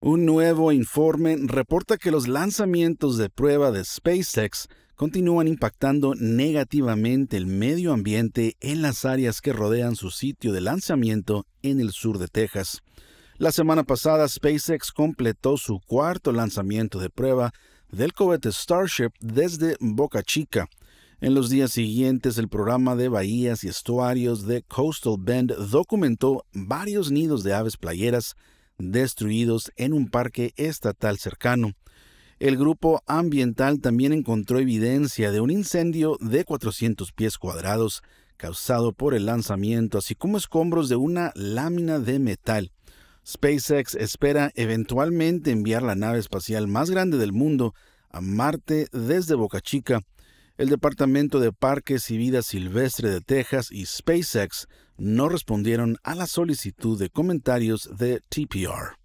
Un nuevo informe reporta que los lanzamientos de prueba de SpaceX continúan impactando negativamente el medio ambiente en las áreas que rodean su sitio de lanzamiento en el sur de Texas. La semana pasada SpaceX completó su cuarto lanzamiento de prueba del cohete Starship desde Boca Chica. En los días siguientes, el programa de bahías y estuarios de Coastal Bend documentó varios nidos de aves playeras destruidos en un parque estatal cercano. El grupo ambiental también encontró evidencia de un incendio de 400 pies cuadrados causado por el lanzamiento, así como escombros de una lámina de metal. SpaceX espera eventualmente enviar la nave espacial más grande del mundo a Marte desde Boca Chica, el Departamento de Parques y Vida Silvestre de Texas y SpaceX no respondieron a la solicitud de comentarios de TPR.